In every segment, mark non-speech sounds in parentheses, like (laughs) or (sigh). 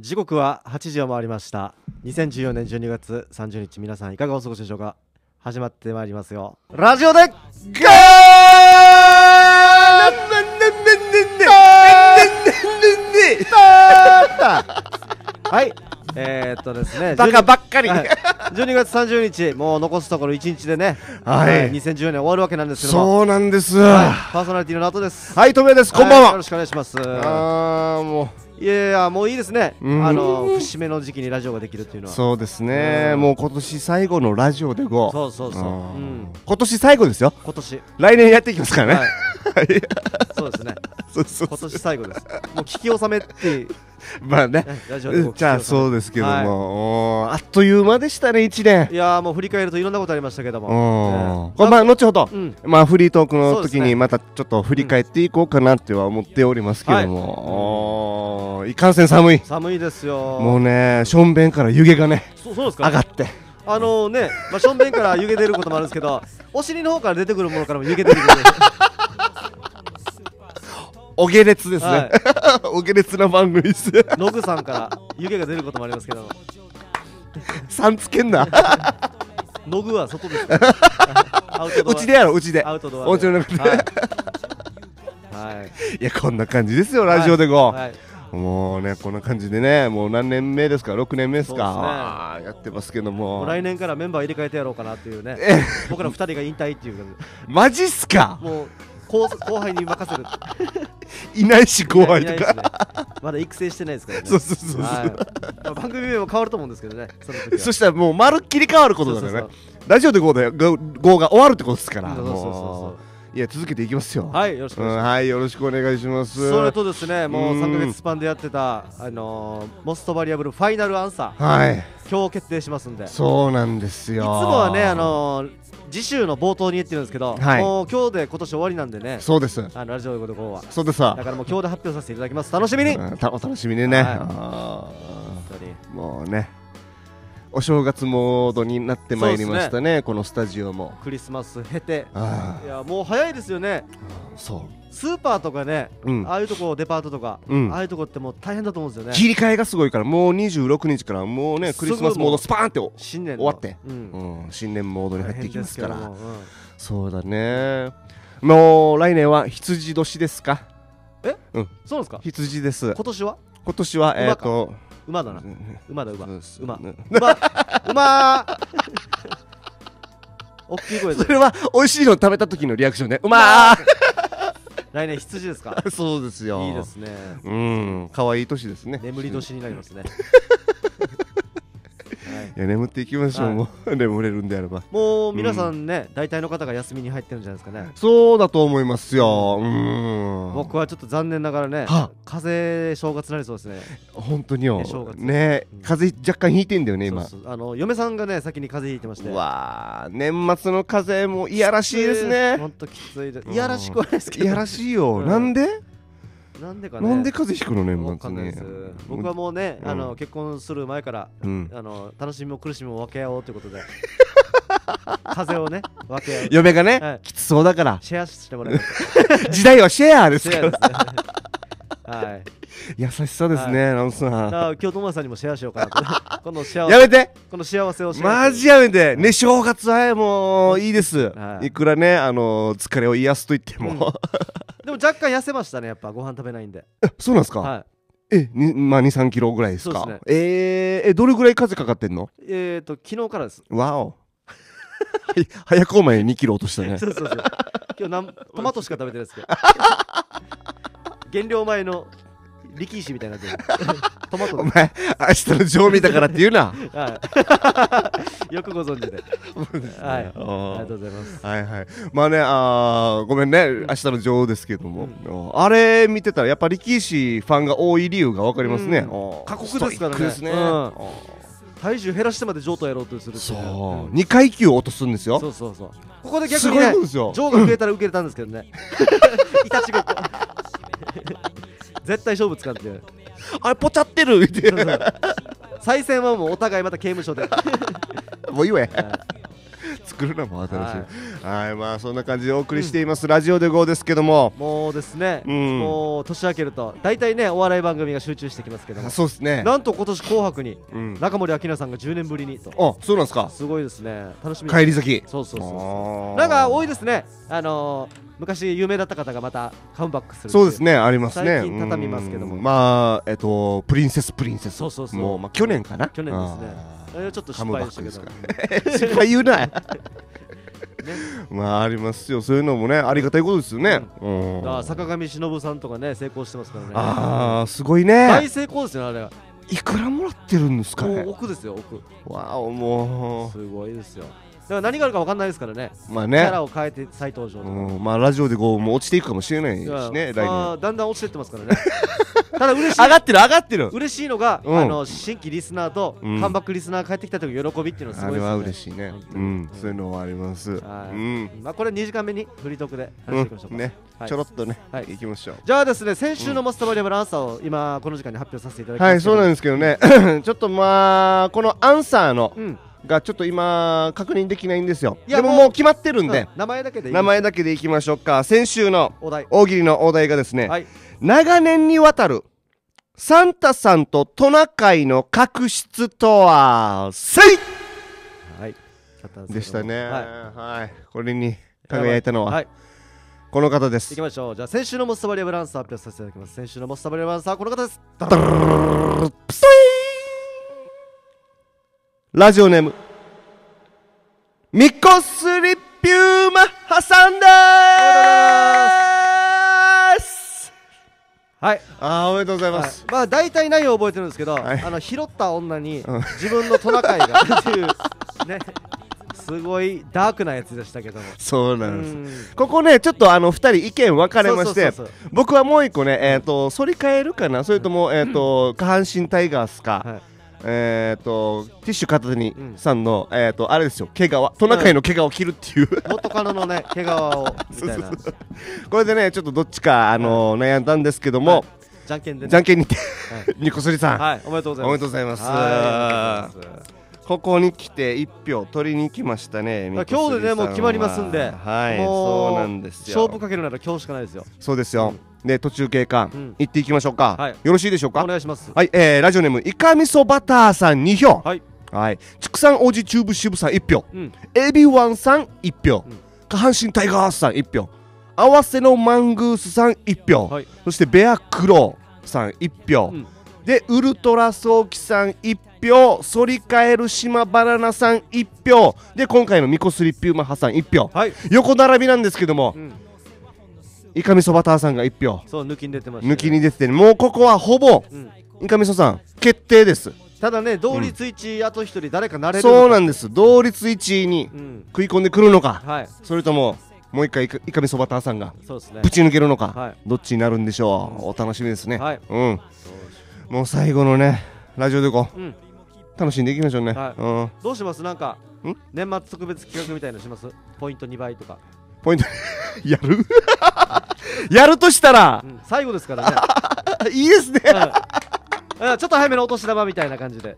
時刻は8時を回りました2014年12月30日皆さんいかがお過ごしでしょうか始まってまいりますよラジオでガーはいえー、っとですねバカばっかり、12月30日もう残すところ1日でね、はい、はい、2014年終わるわけなんですけどそうなんです、はい、パーソナリティのナトですはいトメですこんばんは、よろしくお願いしますああもういやもういいですね、うん、あの節目の時期にラジオができるっていうのはそうですね、うん、もう今年最後のラジオでごそうそうそう、うん、今年最後ですよ今年来年やっていきますからね、はいそうですねそうそう今年最後ですもう聞き納めってまあねじゃあそうですけども、はい、あっという間でしたね1年いやもう振り返るといろんなことありましたけども、えまあ後ほど、うん、まあフリートークの時にまたちょっと振り返っていこうかなっては思っておりますけども、はい、いかんせん寒い寒いですよもうねしょんべんから湯気がねそうそうですか上がってあのね、まあ、ベンから湯気出ることもあるんですけど、お尻の方から出てくるものからも湯気出てくる。お下劣ですね、はい、(laughs) お下劣な番組ですノグ (laughs) さんから湯気が出ることもありますけど (laughs) さんつけんなノグは外です、ね、うちでやろうちでアウトドアお家の中で、はい、い、やこんな感じですよラジオでこう、はいもうね、こんな感じでね、もう何年目ですか、6年目ですか、すね、やってますけども、も来年からメンバー入れ替えてやろうかなっていうね、僕ら2人が引退っていう、マジっすか、もう後後輩に任せる (laughs) いないし後輩とか、ね、まだ育成してないですからねそうそうそうそう、まあ、番組名も変わると思うんですけどねそそしたらもうまるっきり変わることだからねラジオで GO で GO が終わるってことですからそうそうそうそういや続けていきますよはいよろしくお願いします、うん、はいよろしくお願いしますそれとですねもう三ヶ月スパンでやってたあのー、モストバリアブルファイナルアンサーはい今日決定しますんでそうなんですよいつもはねあのー、次週の冒頭に言ってるんですけど、はい、もう今日で今年終わりなんでねそうですあのラジオでことこうはそうですだからもう今日で発表させていただきます楽しみに、う楽しみにね、はい、もうねお正月モードになってまいりましたね、ねこのスタジオもクリスマス経ていやもう早いですよねそうスーパーとかね、うん、ああいうとこデパートとか、うん、ああいうとこってもう大変だと思うんですよね切り替えがすごいからもう26日からもうねクリスマスモードスパーンって新年終わって、うん、うん、新年モードに入っていきますからそうだねもう来年は羊年ですかえ、うん、そうですか羊です今年は今年はえっ、ー、と馬だな馬だ馬馬馬馬 (laughs) 大きい声それは美味しいの食べた時のリアクションねう (laughs) 来年羊ですか (laughs) そうですよいいですねうん可愛い年ですね眠り年になりますねや眠っていきましょう、はい、もう (laughs) 眠れるんであればもう皆さんね、うん、大体の方が休みに入ってるんじゃないですかねそうだと思いますようん僕はちょっと残念ながらね風邪正月なりそうですね本当によね、うん、風邪若干引いてんだよね今あの嫁さんがね先に風邪引いてましてわ年末の風邪もいやらしいですね本当きついですいやらしくはないですけどいやらしいよ、うん、なんでなんでかねなんで風邪ひくの年末ね僕はもうね、うん、あの結婚する前から、うん、あの楽しみも苦しみも分け合おうということで (laughs) 風をね分け合う嫁がね、はい、きつそうだからシェアしてもらま (laughs) 時代はシェアですからはい、優しさですね、はい、ラムさん。今日友さんにもシェアしようかな (laughs) この幸せ。やめて。この幸せをシェア。マジやめて。ね正月はもういいです。い、くらねあの疲れを癒すと言っても、でも若干痩せましたねやっぱご飯食べないんで。(laughs) そうなんですか。えにまあ二三キロぐらいですか。すええどれぐらい風かかってんの？えっ、と昨日からです。わお。はい、早くお前2キロ落としたね。(laughs) 今日なんトマトしか食べてないですけど。減量前の力士みたいなっ (laughs) トマトお前明日のジョー見たからって言うなはい、(laughs) よくご存知で、はい、ありがとうございますはいはいまあねあごめんね明日の女王ですけども、うん、あれ見てたらやっぱ力士ファンが多い理由が分かりますね、うん、過酷ですからねね、うん体重減らしてまで譲渡やろうとするそう、うん、2階級落とすんですよそうそうそうここで逆にね譲渡増えたら受けれたんですけどね (laughs) いたちごっこ絶対勝負つかんであれポチャってるみたいな再選はもうお互いまた刑務所でもういいえ、作るのも新しいはいまあそんな感じでお送りしています、うん、ラジオで GO ですけどももうですね、うん、もう年明けると大体ねお笑い番組が集中してきますけどもそうですねなんと今年紅白に、うん、中森明菜さんが10年ぶりにとあそうなんですかすごいですね楽しみ帰り先そうそうそうそうなんか多いですねあのー昔有名だった方がまたカムバックするそうですねありますね最近畳みますけどもまあえっとプリンセスプリンセスそうそうそうもう、まあ、去年かな去年ですねちょっと失敗したけど (laughs) 失敗言うな (laughs) ね、まあありますよそういうのもねありがたいことですよね、うん、うん、坂上忍さんとかね成功してますからねああすごいね大成功ですよあれいくらもらってるんですかね奥ですよ奥わあもうすごいですよから何があるか分かんないですからねまあねキャラを変えて再登場うん、まあラジオでこうもう落ちていくかもしれないしね来年、まあ、だんだん落ちてってますからね (laughs) ただ嬉しい上がってる上がってる嬉しいのが、うん、あの新規リスナーと、うん、カムバックリスナー帰ってきた時の喜びっていうのはすごいです、ね、あれは嬉しいね、うん、そういうのはあります、うんまあこれ2時間目にフリートークで話していきましょうね、はい、ちょろっとね、はい、いきましょうじゃあですね先週のマスターバリアムのアンサーを今この時間に発表させていただきますはいそうなんですけどね (laughs) ちょっとまあこのアンサーの、うんがちょっと今確認できないんですよでももう決まってるんで、名前だけで名前だけでいきましょうか先週の大喜利のお題がですね、長年にわたるサンタさんとトナカイの確執とはせいはいでしたね、はい、これに輝いたのは、この方ですいきましょうじゃあ先週のモスタバリアブランス発表させていただきます先週のモスタバリアブランスはこの方ですラジオネーム、みこすりピューマハさんですはいあおめでとうございます、まあ大体内容覚えてるんですけど、あの拾った女に自分のトナカイがっていうねすごいダークなやつでしたけどもそうなんです、んここねちょっとあの2人意見分かれましてそうそうそう僕はもう一個ねえっ、と反り返るかなそれともえっ、と下半身タイガースか、はいえっ、ー、とティッシュ片手にさんの、うん、えー、とあれですよ毛皮トナカイの毛皮を切るっていう、うん、元からのね (laughs) 毛皮をみたいなこれでねちょっとどっちか、あのー、悩んだんですけども、はい、じゃんけんで、ね、じゃんけんにて、はい、ニコスリさん、はい、おめでとうございますおめでとうございますここに来て一票取りに来ましたね今日でねもう決まりますんではいそうなんですよ勝負かけるなら今日しかないですよそうですよ、で途中経過、い行っていきましょうか、よろしいでしょうかお願いしますはい、えラジオネームいかみそバターさん2票はい、畜産王子チューブ部さん1票、エビワンさん1票、下半身タイガースさん1票合わせのマングースさん1票、そしてベアクローさん1票、でウルトラソウキさん1票反り返る島バナナさん1票で今回のミコスリピューマハさん1票、はい、横並びなんですけども、うんイカミソバターさんが1票そう抜きに出てまし、ね、抜きに出てもうここはほぼ、うん、イカミソさん決定ですただね同率1位、うん、あと1人誰かなれるそうなんです同率1位に食い込んでくるのか、うんはい、それとももう一回イカミソバターさんがぶち抜けるのか、はい、どっちになるんでしょう、お楽しみですね、はい、うんもう最後のねラジオでこう、うん、楽しんでいきましょうね、はい、うん、どうしますなんか年末特別企画みたいなしますポイント2倍とかポイント (laughs) やる (laughs) やるとしたら、うん、最後ですからね (laughs) いいですね、うん、ちょっと早めのお年玉みたいな感じで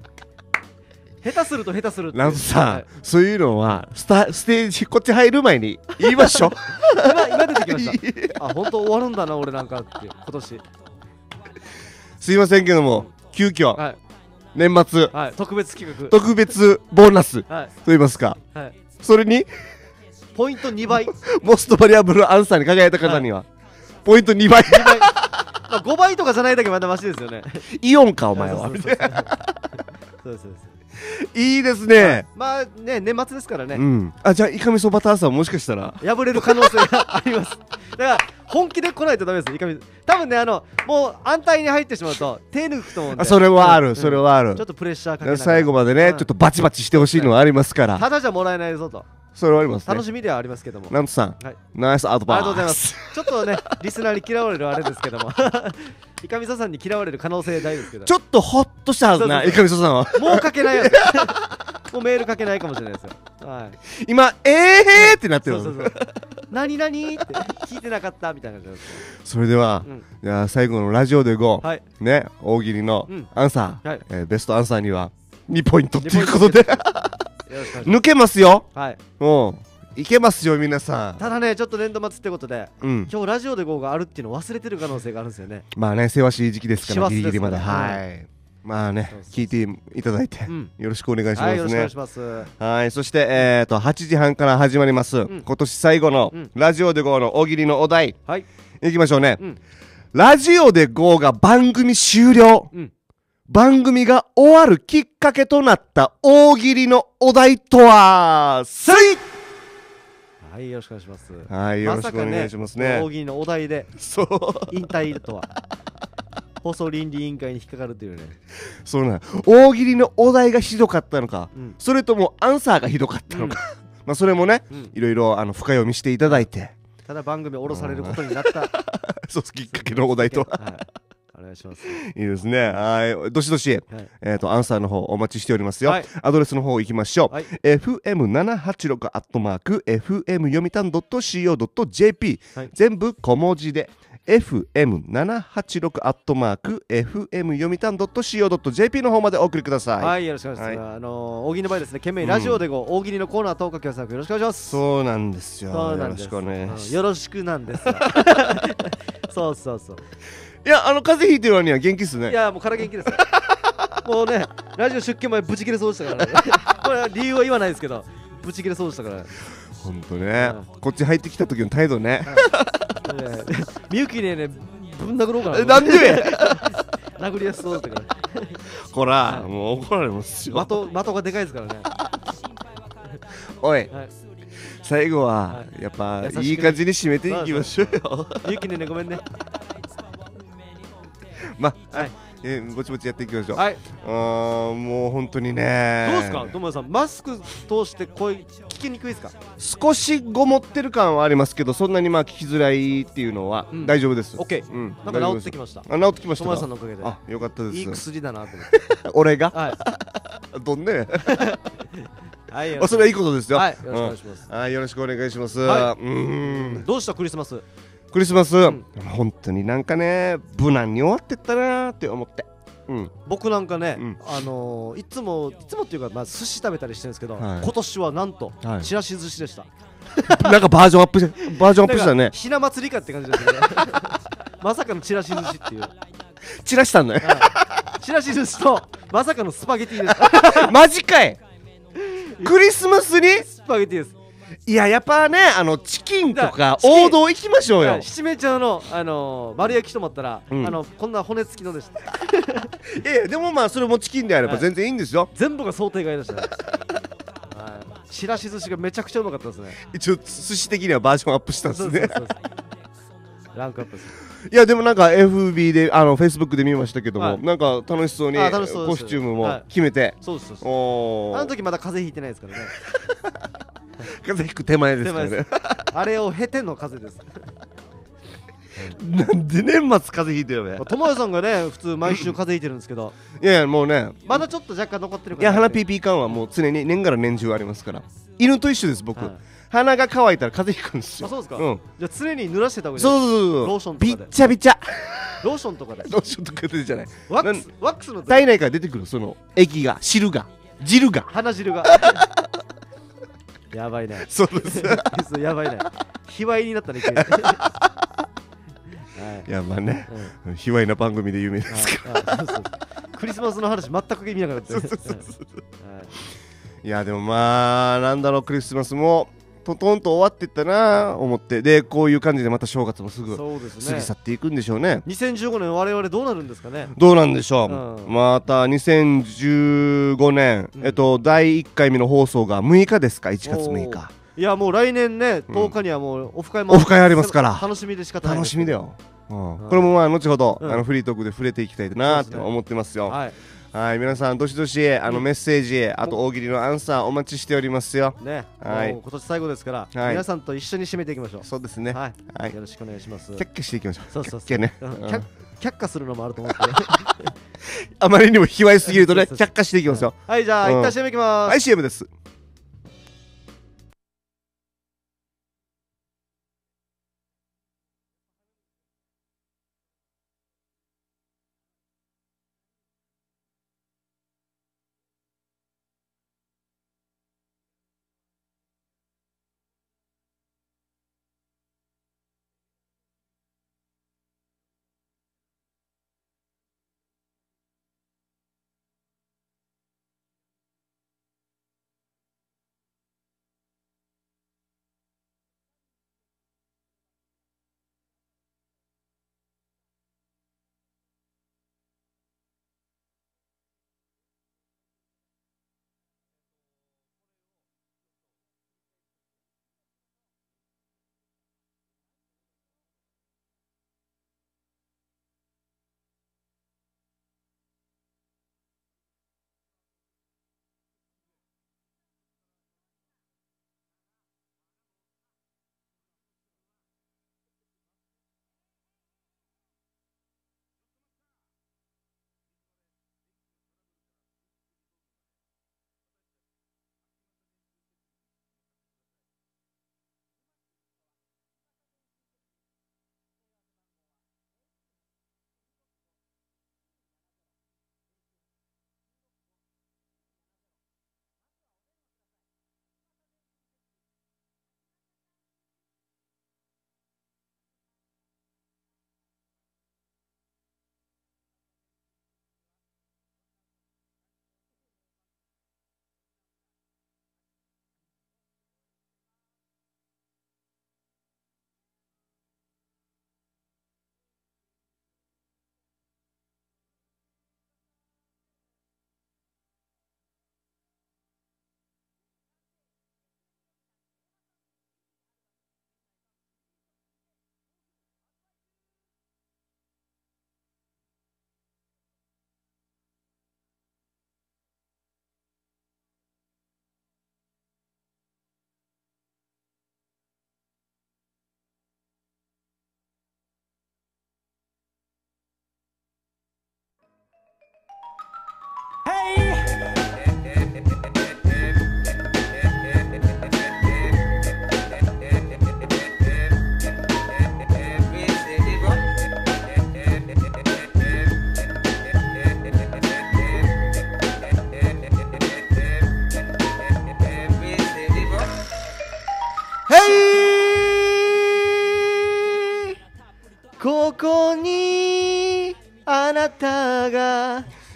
下手すると下手するなンスさん、はい、そういうのはスタステージこっち入る前に言いましょう今今出てきましたあ本当終わるんだな俺なんかって今年すいませんけども急遽、はい、年末、はい、特別企画特別ボーナス、はい、といいますか、はい、それにポイント2倍 (laughs) モストバリアブルアンサーに輝いた方には、はい、ポイント2倍 ,2 倍、まあ、5倍とかじゃないだけまだマシですよね (laughs) イオンかお前はそうですそうです (laughs) いいですね。まあね、年末ですからね。うん、あ、じゃあ、いかみそバターさんもしかしたら。破れる可能性があります。(laughs) だから、本気で来ないとダメです、いかみ。多分ね、あの、もう安泰に入ってしまうと、手抜くと思うんで。それはある、うん、それはある。ちょっとプレッシャーかけ最後までね、うん、ちょっとバチバチしてほしいのはありますから。ただじゃもらえないぞと。それはあります、ね、楽しみではありますけども。ナんとさん、はい、ナイスアドバイス。ありがとうございます。ちょっとね、リスナーに嫌われるあれですけども、いかみそさんに嫌われる可能性大ですけど。ちょっとほっとしたはずな、いかみそさんは。もうかけない (laughs) もうメールかけないかもしれないですよ。はい、今、えーってなってるそうそうそう。何何って聞いてなかったみたいな感じそれでは、うん、じゃあ最後のラジオで5、はい、ね、大喜利のアンサー、うんはいえー、ベストアンサーには2ポイントということで。抜けますよはいうんいけますよ皆さんただねちょっと年度末ってことで、うん、今日ラジオで GO があるっていうの忘れてる可能性があるんですよねまあねせわしい時期ですからギリギリまだ、ね、はいまあね聞いていただいて、よろしくお願いしますね、はい、そしてえっ、と8時半から始まります、今年最後のラジオで GO の大喜利のお題いきましょうね、ラジオで GO が番組終了、番組が終わるきっかけとなった大喜利のお題とは、せいはい、よろしくお願いします。はい、よろしくお願いしますね。まね大喜利のお題で、そう。引退とは。放送倫理委員会に引っかかるというねそうなん大喜利のお題がひどかったのか、うん、それともアンサーがひどかったのか、うん、(laughs) まあそれもね、うん、いろいろあの深読みしていただいてただ番組を降ろされることになった (laughs) そうきっかけのお題と、はいお願いしますいいですねはいどしどし、はい、えっ、ー、とアンサーの方お待ちしておりますよ、はい、アドレスの方行きましょう、はい、fm786 アットマーク fm 読みたん .co.jp、はい、全部小文字で fm786 アットマーク fm 読みたん .co.jp の方までお送りくださいはいよろしくお願いします、はい、あのー、大喜利の場合ですね懸命ラジオでご、うん、大喜利のコーナー投下協作よろしくお願いしますそうなんですよそうなんですよろしくねよろしくなんです (laughs) そうそうそういやあの風邪ひいてるわには元気っすねいやもうから元気です (laughs) もうねラジオ出勤前ブチ切れそうでしたからね (laughs) これ理由は言わないですけどブチ切れそうでしたからねほんとね、うん、こっち入ってきた時の態度ね、みゆきにねぶん殴ろうかななんで (laughs) 殴りやすそうだからほら、はい、もう怒られますよ的的がでかいですからねおい、はい、最後は、やっぱいい感じに締めていきましょうよ、ゆきねねごめんねまあ、はい、えー、ぼちぼちやっていきましょう。はい。あもう本当にね。どうですか、友野さん、マスク通して声聞きにくいですか。少しごもってる感はありますけど、そんなにまあ聞きづらいっていうのは大丈夫です。オッケー。うん。なんか治ってきました。あ、治ってきました。友野さんのおかげで。あ、よかったです。いい薬だなと思って。(laughs) 俺が。はい。(laughs) どんね。(laughs) はい、それはいいことですよ。はい、よろしくお願いします。はい、よろしくお願いします。はい、うん。どうしたクリスマス。クリスマス、うん、本当になんかね無難に終わってったなって思って、うん、僕なんかね、うん、あのー、いつもいつもっていうか、まあ、寿司食べたりしてるんですけど、はい、今年はなんと、はい、ちらし寿司でした (laughs) なんかバージョンアップしバージョンアップしたねひな祭りかって感じですね (laughs) まさかのちらし寿司っていうちらしたんだよ、はい、ちらし寿司とまさかのスパゲティです (laughs) マジかいクリスマスにスパゲティですいややっぱねあのチキンとか王道行きましょうよ七面鳥の、あのー、丸焼きと思ったら、うん、あのこんな骨付きのでしたいやでもまあそれもチキンであれば全然いいんですよ、はい、全部が想定外でした、ねはい、しらし寿司がめちゃくちゃうまかったですね一応寿司的にはバージョンアップしたんですねランクアップするいやでもなんか FB であの Facebook で見ましたけども、はい、なんか楽しそうにコスチュームも決めて、はい、そうですそうですあの時まだ風邪ひいてないですからね (laughs) 風邪ひく手前ですからねあれを経ての風です (laughs) なんで年末風邪ひいてるよ友也さんがね普通毎週風邪ひいてるんですけど (laughs) いやいやもうねまだちょっと若干残ってるいからや鼻ピーピー感はもう常に年がら年中ありますから犬と一緒です僕、はい鼻が乾いたら風邪ひくんですよあそうですか、んじゃあ常に濡らしてた方がいいそうそうそうそうローションとかでびっちゃびちゃローションとかでローションとかでじゃないワックスワックスの体内から出てくるその液が汁が汁が鼻汁がやばいね。そうです。やばいね。卑猥になったね。(laughs) はい、いやまあね、うん、卑猥な番組で有名ですから。そうそうクリスマスの話全く意味なかった。いやでもまあなんだろうクリスマスもトントンと終わっていったな思ってでこういう感じでまた正月もすぐ過ぎ去っていくんでしょうね2015年我々どうなるんですかねどうなんでしょう、うんまた2015年、うんえっと第1回目の放送が6日ですか1月6日いやもう来年ね10日にはもうオフ会もオフ会ありますから楽しみで仕方ない楽しみだよ、うんうんこれもまあ後ほど、うんあのフリートークで触れていきたいなと思ってますよ、はいはい皆さんどしどしあのメッセージ、あと大喜利のアンサーお待ちしておりますよねはい今年最後ですから、はい、皆さんと一緒に締めていきましょうそうですねはい、はい、よろしくお願いしますキャッキャしていきましょうそうそうそうね、却下するのもあると思って (laughs) あまりにも卑猥すぎるとね却下していきますよはいじゃあ、一旦 CM いきますはい CM です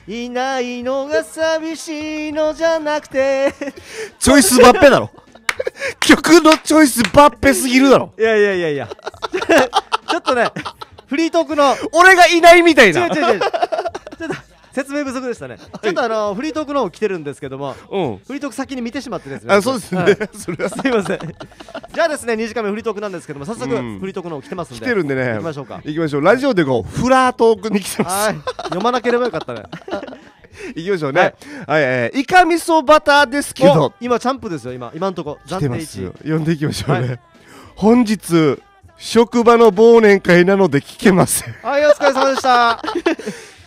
いないのが寂しいのじゃなくてチョイスバッペだろ曲のチョイスバッペすぎるだろいやいやいやいや (laughs) ちょっとねフリートークの俺がいないみたいな違う違う違うちょっと説明不足でしたね、(laughs) ちょっとあのフリートークの方来てるんですけども、フリートーク先に見てしまってですねあそうですね、はい、(laughs) それはすいませんじゃあですね2時間目フリートークなんですけども早速フリートークの方来てますんで、来てるんでね行きましょうか行きましょうラジオでこうフラートークに来てます読まなければよかったねい (laughs) きましょうね。はい、はい、えー、イカ味噌バターですけど。今チャンプですよ、今、今んとこ。来てますよ。呼んでいきましょうね。はい、本日、職場の忘年会なので聞けません。はい、お疲れ様でした。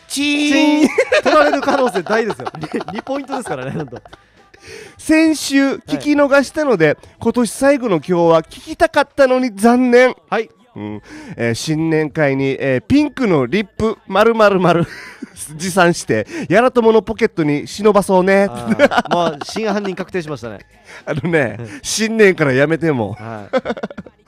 チーン取られる可能性大ですよ2 (laughs) ポイントですからねなんと先週聞き逃したので、はい、今年最後の今日は聞きたかったのに残念はいうんえー、新年会に、えー、ピンクのリップ丸々 (laughs) 持参してやらとものポケットに忍ばそうねまあ真犯人確定しましたね (laughs) あのね新年からやめても、はい、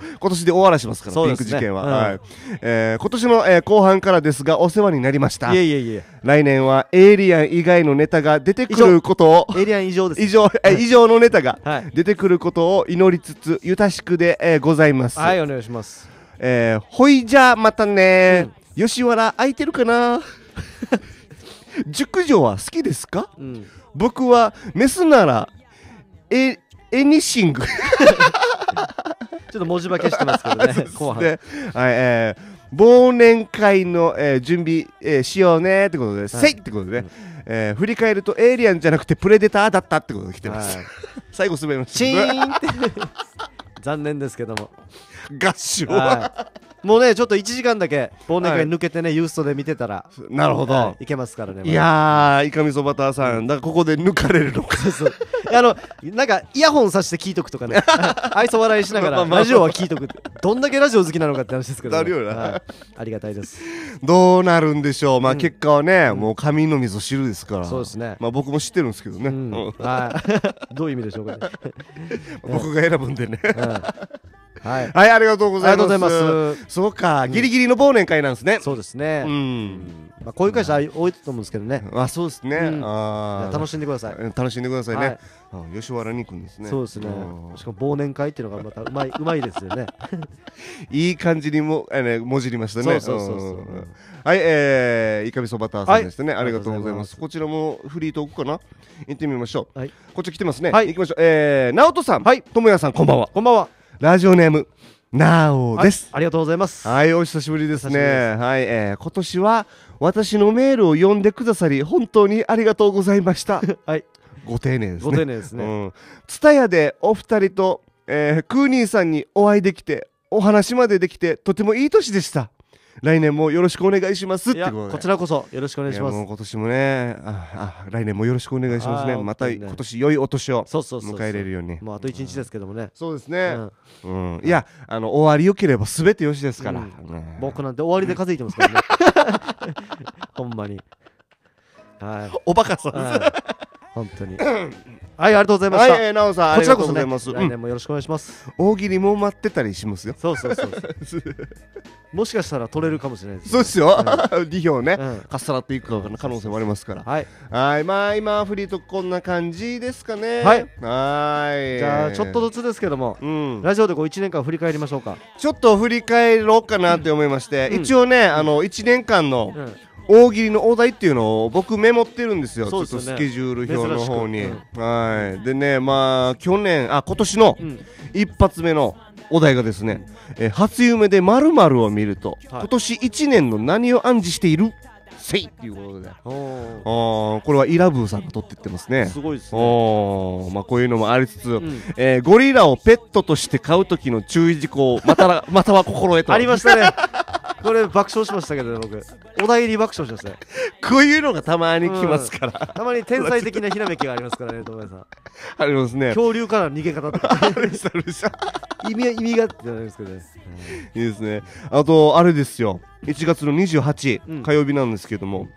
(laughs) 今年で終わらしますから、ね、ピンク事件は、うん、はいえー、今年の、えー、後半からですがお世話になりましたいえいえいえ来年はエイリアン以外のネタが出てくることをエイリアン以上です以上え以上のネタが出てくることを祈りつつゆたしくで、えー、ございますはいお願いしますえー、ほいじゃまたね、うん、吉原空いてるかな (laughs) 熟女は好きですか、うん、僕はメスならえエニシング (laughs) ちょっと文字化けしてますけどね (laughs) 後半はいえー、忘年会の、えー、準備、えー、しようねってことで、はい、せいってことでね、うんえー、振り返るとエイリアンじゃなくてプレデターだったってことで来てます、はい、最後滑りました残念ですけども合唱はもうねちょっと1時間だけ忘年会抜けてね、ユーストで見てたらなるほど、い、けますからね、いやいかみそばターさんだからここで抜かれるのかそうあのなんかイヤホンさして聞いとくとかね (laughs) 愛想笑いしながらラジオは聞いとくどんだけラジオ好きなのかって話ですけど、はい、ありがたいですどうなるんでしょうまあ結果はね、もう神のみぞ知るですからそうですねまあ僕も知ってるんですけどね、はい (laughs) どういう意味でしょうかね僕が選ぶんでね、うんはい、ありがとうございますそうか、うん、ギリギリの忘年会なんですねそうですねうんまあこういう会社多いと思うんですけどねあそうですね、あ楽しんでください楽しんでくださいね、は吉原に行くんですねそうですねしかも忘年会っていうのがまたうまいうまいですよね (laughs) いい感じにもえねもじりましたねそうそうそうはいえー、いかみそばさんですね、ありがとうございますこちらもフリートークかな行ってみましょう、はい、こっち来てますね、はい、行きましょうえー、直人さんはい智也さんこんばんはこんばんはラジオネームなおです、はい、ありがとうございますはいお久しぶりですねはい、えー、今年は私のメールを読んでくださり本当にありがとうございました (laughs) はいご丁寧ですねご丁寧ですね、うん、ツタヤでお二人と、えー、クーニーさんにお会いできてお話までできてとてもいい年でした来年もよろしくお願いしますってことでこちらこそよろしくお願いしますもう今年もねああ来年もよろしくお願いしますねまた、今年良いお年を迎えれるようにもうあと一日ですけどもね、うん、そうですね、うん、うん、いやあの終わりよければ全てよしですから、うん、僕なんて終わりで数えてますからね (laughs) (laughs) ほんまにはいおバカさんです、はい本当にはい、ありがとうございました。はい、えー、なおさん、こちらこそね、来年もよろしくお願いします。大喜利も待ってたりしますよ。そうそうそうそう。もしかしたら取れるかもしれないです、そうですよ。二、(laughs) 票ね、かっさらっていく可能性もありますから。はい。はい、まあ、今フリートこんな感じですかね。はい。はい。じゃあ、ちょっとずつですけども、うん、ラジオでこう一年間振り返りましょうか。ちょっと振り返ろうかなって思いまして、一応ね、あの一年間の、大喜利のお題っていうのを僕メモってるんですよ、すよね、ちょっとスケジュール表の方に、うん、はいでねまあ去年あ今年の一発目のお題がですね、うん、え初夢でまるを見ると、はい、今年1年の何を暗示しているせいっていうことで、あこれはイラブーさんが撮ってってますね。すごいですね。おまあこういうのもありつつ、うん、えー、ゴリラをペットとして飼う時の注意事項またまたは心得と。ありましたね。これ爆笑しましたけど、ね、僕お題に爆笑しましたこういうのがたまに来ますから、うん、たまに天才的なひらめきがありますからね友達さんありますね恐竜からの逃げ方とか意味が意味がってじゃないですけどね、うん、いいですねあとあれですよ1月の28、うん、火曜日なんですけども、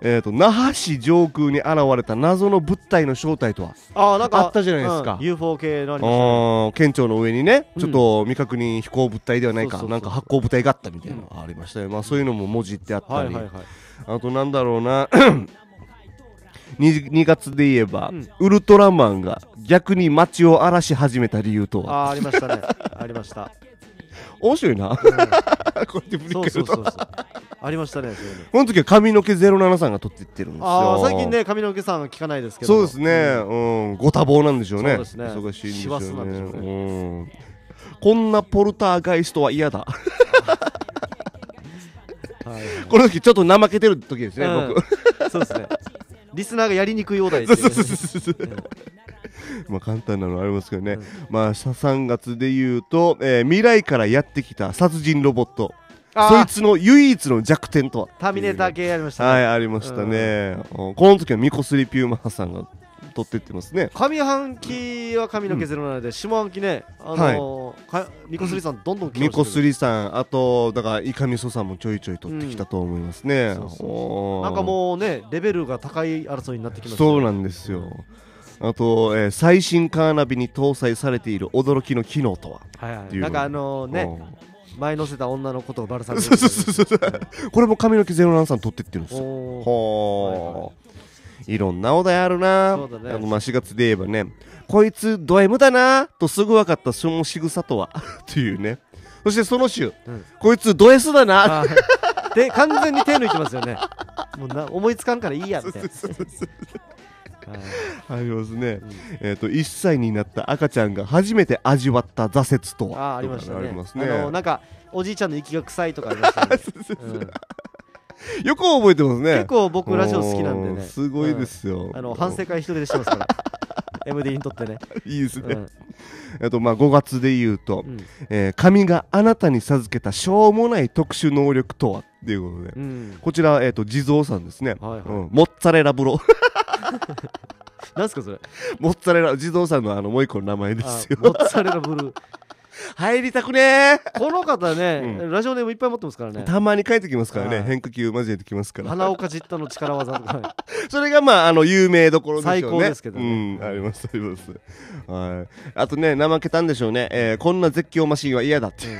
えーと、那覇市上空に現れた謎の物体の正体とはあなんかあったじゃないですか、うん、UFO 系のし県庁の上にねちょっと未確認飛行物体ではないか、うん、なんか発光物体があったみたいなのありましたよ、まあ、そういうのも文字ってあったり、はいはいはい、あとなんだろうな 2, 2月で言えば、うん、ウルトラマンが逆に街を荒らし始めた理由とはあありましたねありました面白いな、こうやって振り返るとそうそうそうそうありましたねそういうのこの時は髪の毛07さんが撮ってってるんですあ最近ね髪の毛さん聞かないですけどそうですね、うん、ご多忙なんでしょうねそうですね忙しいんでよんねょううん、こんなポルターガイストは嫌だこの時ちょっと怠けてる時ですね、うん僕そうですねリスナーがやりにくいお題うそうそうそうそううん (laughs) まあ簡単なのありますけどね、うん、まあ3月で言うと、えー、未来からやってきた殺人ロボットそいつの唯一の弱点とはターミネーター系やりましたねはいありましたね、うん、この時はミコスリピューマハさんが取ってってますね上半期は髪の毛ゼロなので、うん、下半期ねあのーはい、みこすりさんどんどんみこすりさんあとだからいかみそさんもちょいちょい取ってきたと思いますね、うん、そうそうそうなんかもうねレベルが高い争いになってきました、ね、そうなんですよ、うんあと、えー、最新カーナビに搭載されている驚きの機能とははいはい、なんかあのね前乗せた女の子とバルサれてこれも髪の毛ゼロランさん撮ってってるんですよいろんなお題あるな、ね、あのまあ、4月で言えばねこいつド M だなとすぐ分かったその仕草とはと (laughs) いうねそしてその週、うん、こいつド S だなで完全に手抜いてますよねもうな思いつかんからいいやありますね、うん、えっ、ー、と1歳になった赤ちゃんが初めて味わった挫折とはあありましたねますねあのなんかおじいちゃんの息が臭いとかありましたね、(laughs) うん、よく覚えてますね結構僕ラジオ好きなんでねすごいですよ、うん、あの反省会一人でしてますから MD (laughs) にとってねいいですね、うん、あとまあ5月で言うと、うん、えー、神があなたに授けたしょうもない特殊能力とは」っていうことで、うん、こちら、えーと、地蔵さんですね、はいはいうん、モッツァレラ風呂 (laughs) なんすかそれモッツァレラ地蔵さんのあのもう一個の名前ですよモッツァレラブル (laughs) 入りたくねこの方ね、うん、ラジオネームいっぱい持ってますからねたまに帰ってきますからね、変化球交えてきますから花岡じったの力技とか、ね、(laughs) それがまああの有名どころでしょね最高ですけどね、うん、ありますありますはいあとね怠けたんでしょうね、えー、こんな絶叫マシンは嫌だって、うん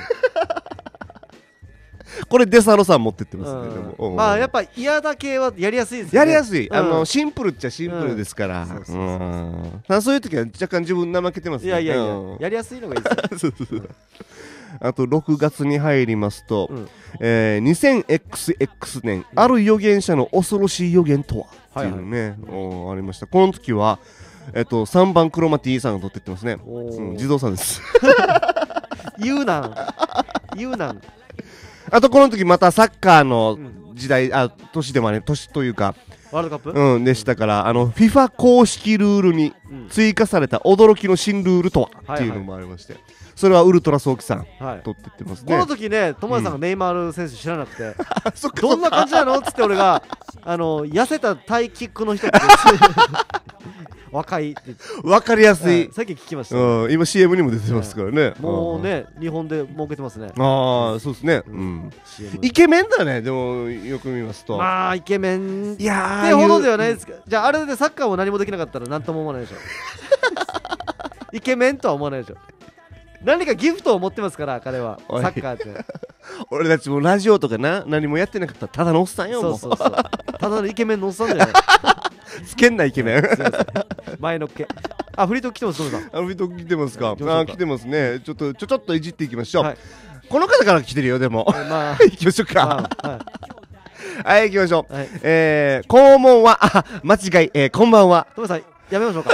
これデサロさん持ってってますね、うん、でも、まあやっぱ嫌だけはやりやすいですねやりやすい、うん、あのシンプルっちゃシンプルですから、そういう時は若干自分怠けてますねいやいやいや、うん、やりやすいのがいいですよ (laughs) あと6月に入りますと、うんえー、2000XX 年、ある予言者の恐ろしい予言とはっていうね、はい、ありましたこの時は、えっと、3番クロマティさんが取ってってますね、うん、自動さんです (laughs) 言うなん言うなんあとこの時またサッカーの時代、あ、年でもね年というか、ワールドカップうん、でしたから、あの、FIFA 公式ルールに追加された驚きの新ルールとはっていうのもありまして、それはウルトラソウキさん、はい取ってってますこの。時ね、友達さんがネイマール選手知らなくて、(laughs) そっかどんな感じなのっつって俺が、あの、痩せたタイキックの人って (laughs) 若いっ分かりやすい、さっき聞きました、うん、今 CM にも出てますからね、もうね日本で儲けてますねああそうですね、うんイケメンだねでもよく見ますとまあイケメンいやってほどではないですけど、じゃああれでサッカーも何もできなかったら何とも思わないでしょ (laughs) イケメンとは思わないでしょ何かギフトを持ってますから彼はサッカーって (laughs) 俺たちもラジオとかな何もやってなかったらただのおっさんよそうそうそうただのイケメンのおっさんじゃない (laughs) つけんなイケメン (laughs) 前のっけあフリートーク来てますどうぞフリートーク来てますかあ来てますねちょっとちょちょっといじっていきましょう、はい、この方から来てるよでも、まあ、(laughs) 行きましょうか、まあはいはい、行きましょう。はい、えー、肛門は、あ、間違い、えー、こんばんは。トムさん、やめましょうか。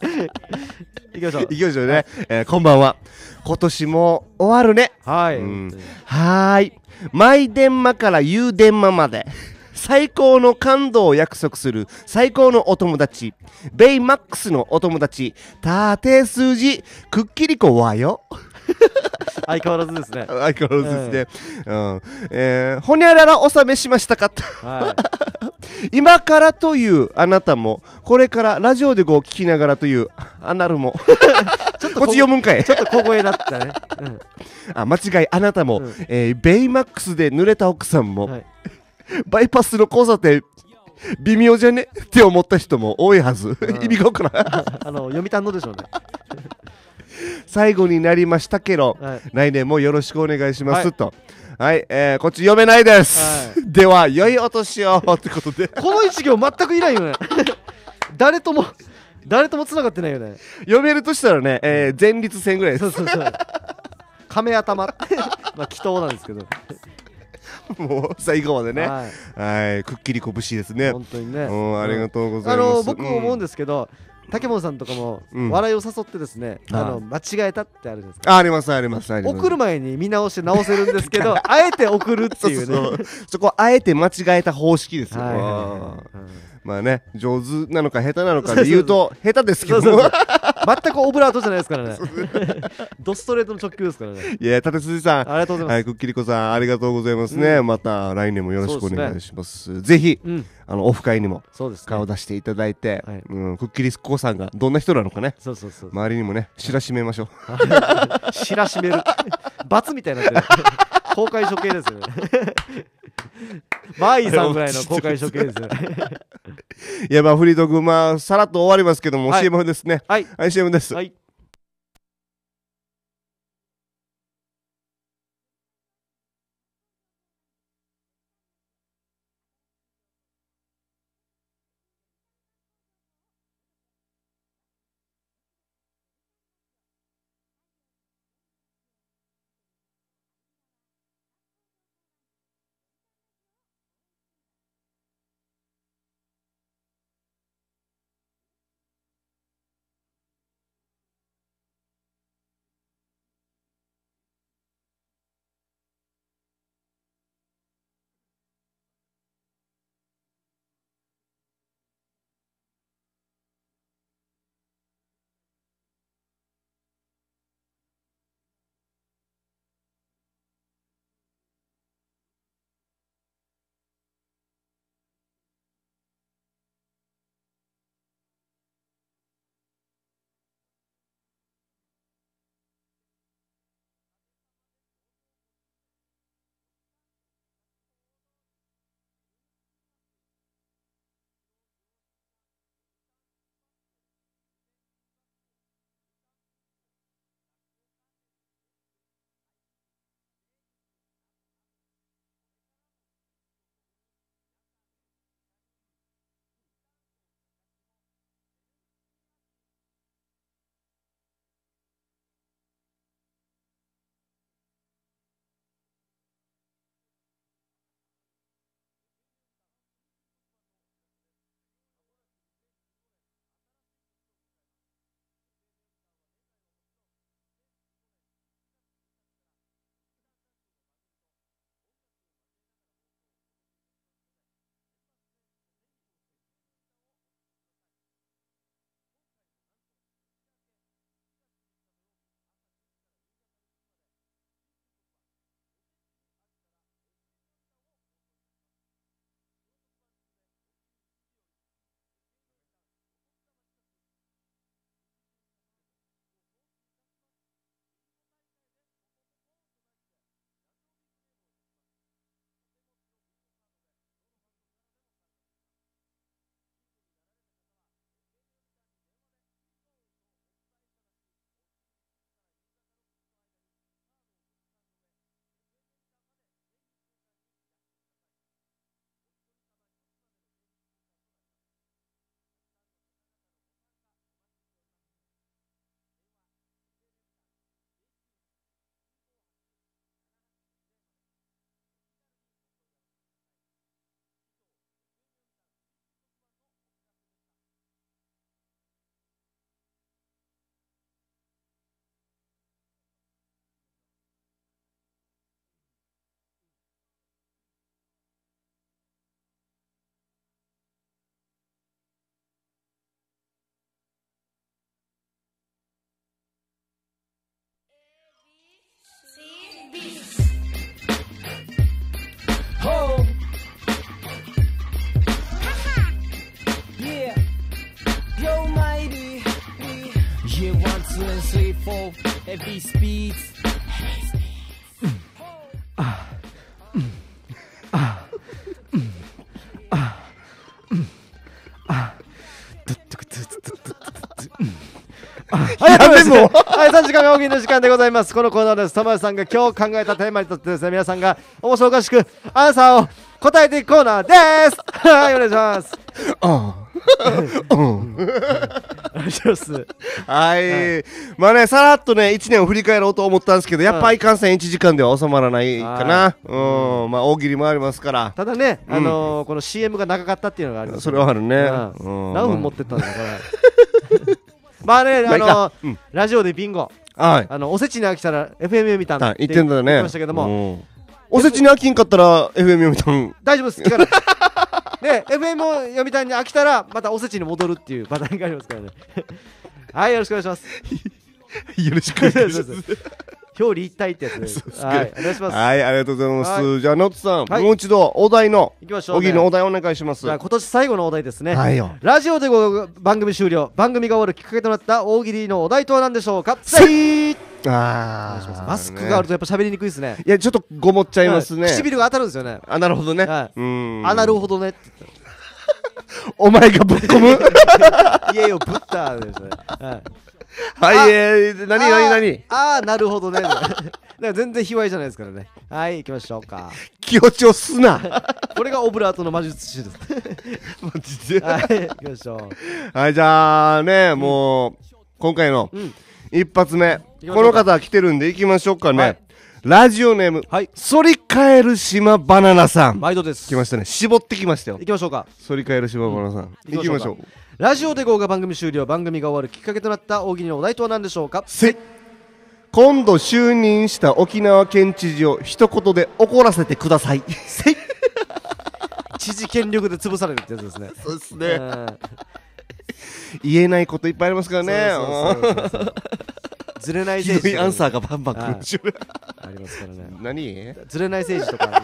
(laughs) 行きましょう。行きましょうね。はい、えー、こんばんは。今年も終わるね。はい。うん、はい。マイ電マから言う電マまで。最高の感動を約束する最高のお友達、ベイマックスのお友達、縦字くっきりこわよ。(laughs) 相変わらずですね。(laughs) 相変わらずですね。えー、うん。えー、ほにゃらら納めしましたかと。はい、(laughs) 今からというあなたも、これからラジオでご聞きながらというあなるも。ちょっとこっち読むんかい。ちょっと小声だったね。うん、あ、間違いあなたも、うん、えー、ベイマックスで濡れた奥さんも。はいバイパスの交差点、微妙じゃねって思った人も多いはず。意味がわからん。あ (laughs) の、読んのでしょうね。(laughs) 最後になりましたけど、はい、来年もよろしくお願いします、はい、と。はい、えー、こっち読めないです。はい、(laughs) では、良いお年をってことで。この一行全くいないよね。誰とも、誰とも繋がってないよね。読めるとしたらね、えー、前立腺ぐらいです。そうそうそう。亀頭。まあ、祈祷なんですけど。もう最後までね、はい、はいくっきり拳ですね。本当にね、うん、ありがとうございます。あの僕も思うんですけど、竹本さんとかも笑いを誘ってですね、あの間違えたってあるじゃないですかありますありますあります送る前に見直して直せるんですけど (laughs) あえて送るっていうねそこあえて間違えた方式ですよ、まあね上手なのか下手なのかで言うと下手ですけど全くオブラートじゃないですからね (laughs) ドストレートの直球ですからねいや立辻さんありがとうございます、はい、くっきりこさんありがとうございますね、うん、また来年もよろしくお願いします、ね、ぜひ、うん、あのオフ会にも顔出していただいて、ね、うん、くっきりこさんがどんな人なのかねそうそうそう周りにもね知らしめましょう (laughs) 知らしめる罰みたいになって公開処刑ですよね (laughs) マーイさんぐらいの公開処刑ですよねいやまあフリート君まあさらっと終わりますけども、CM ですねはい、はい、CM です、はいヘビースピーツああああドッドクドッドッドッドッあやべもうはい、3時間が大きの時間でございます。このコーナーです。玉谷さんが今日考えたテーマにとってですね、皆さんが面白おかしくアンサーを答えていくコーナーですはい、お願いします。ああ。うん。願いしますはい、まあねさらっとね1年を振り返ろうと思ったんですけどやっぱいかんせん1時間では収まらないかな、うんまあ大喜利もありますからただね、あのこの CM が長かったっていうのがあります、ね、それはあるね、うん、何分持ってったんだ (laughs) まあねあのラジオでビンゴはいあのおせちに飽きたら FM を見たんって言ってましたけども、おせちに飽きんかったら FM を見たん大丈夫です (laughs) で FM を読みたいに飽きたらまたおせちに戻るっていうパターンがありますからね (laughs) はいよろしくお願いします (laughs) よろしくお願いします (laughs) 表裏一体ってやつです。はい、お願いします。はい、ありがとうございます。じゃあ、ノッツさん、はい、もう一度、お題の、いきましょう、ね。のお題お願いします。今年最後のお題ですね。はいよ。ラジオでご番組終了。番組が終わるきっかけとなった大喜利のお題とは何でしょうかあマスクがあるとやっぱ喋りにくいですねいやちょっとごもっちゃいますね、はい、唇が当たるんですよねあなるほどね、はい、うんあなるほどねってお前がぶっ込む家を (laughs) ぶったですはい。はい、えー、何何何ああ、なるほどね。だから全然卑猥じゃないですからね。はい、行きましょうか。気持ちをすな。(laughs) これがオブラートの魔術師です。(laughs) マジで。はい、行きましょう。はい、じゃあね、もう、うん、今回の、うん一発目この方来てるんでいきましょうかね、はい、ラジオネーム、はい、反り返る島バナナさん毎度です来ましたね絞ってきましたよいきましょうか反り返る島バナナさん、うん、いきましょうラジオで号が番組終了番組が終わるきっかけとなった大喜利のお題とは何でしょうかせ今度就任した沖縄県知事を一言で怒らせてください (laughs) 知事権力で潰されるってやつですねそうですね言えないこといっぱいありますからね。ずれない政治。アンサーがバンバン来るありますからね。何ずれない政治とか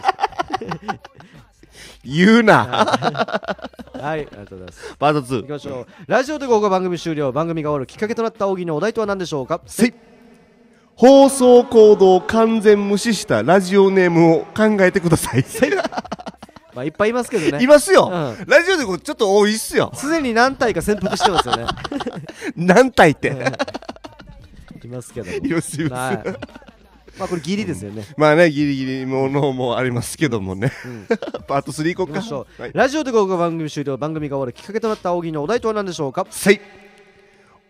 言うな。はい、ありがとうございます。パート2。いきましょう。ラジオで午後番組終了。番組が終わるきっかけとなった奥義のお題とは何でしょうか放送行動を完全無視したラジオネームを考えてください。まあいっぱいいますけどねいますよ、うんラジオでこうちょっと多いっすよすでに何体か潜伏してますよね、(laughs) 何体って、いますけどもまはいまあこれギリですよね、まあねギリギリものもありますけどもねうん (laughs) パート3行こうかう、はいラジオでここが番組終了番組が終わるきっかけとなった大喜利のお題とは何でしょうかはい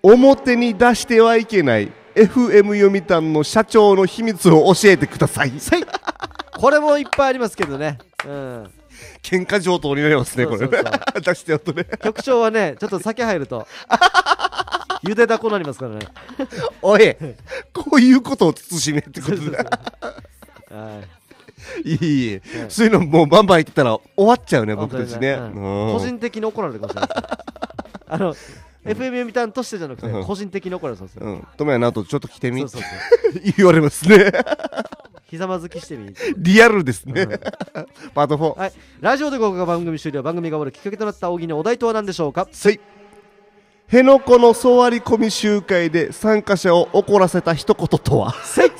表に出してはいけない FM 読谷の社長の秘密を教えてくださいこれもいっぱいありますけどねうん喧嘩上等になりますねこれ出してやっとね局長はねちょっと酒入るとゆでだこになりますからねおいこういうことを慎めってことだいい、はい、そういうのもうバンバン言ったら終わっちゃうね僕たちね、ね個人的に怒られるかもしれないあの FMM みたいとしてじゃなくて、個人的に怒られそうですよ。うん、トメやなとちょっと来てみ言われますねひざまずきしてみリアルですね、うん、(laughs) パート4、はい、ラジオでここが番組終了番組が終わるきっかけとなった大喜利のお題とは何でしょうかせい辺野古の総割り込み集会で参加者を怒らせた一言とは (laughs) せい、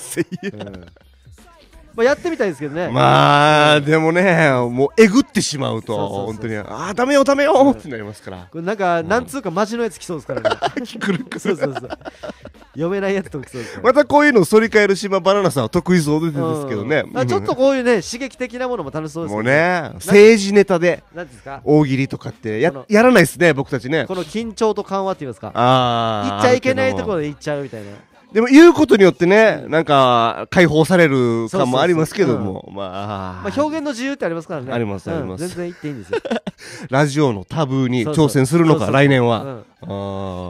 うんまあ、やってみたいですけどねまあでもねもうえぐってしまうと本当にああダメよダメよってなりますからこれなんかなんつうかマジのやつ来そうですからねく (laughs) るくるそうそうそう読めないやつと来そうですまたこういうの反り返る島バナナさんは得意そうですけどねちょっとこういうね刺激的なものも楽しそうですもうね政治ネタで大喜利とかってややらないですね僕たちねこの緊張と緩和って言いますかああいっちゃいけないところでいっちゃうみたいなでも言うことによってね、なんか解放される感もありますけども、まあ、まあ、表現の自由ってありますからね。あります、あります。全然言っていいんですよ。(laughs) ラジオのタブーに挑戦するのか、来年は。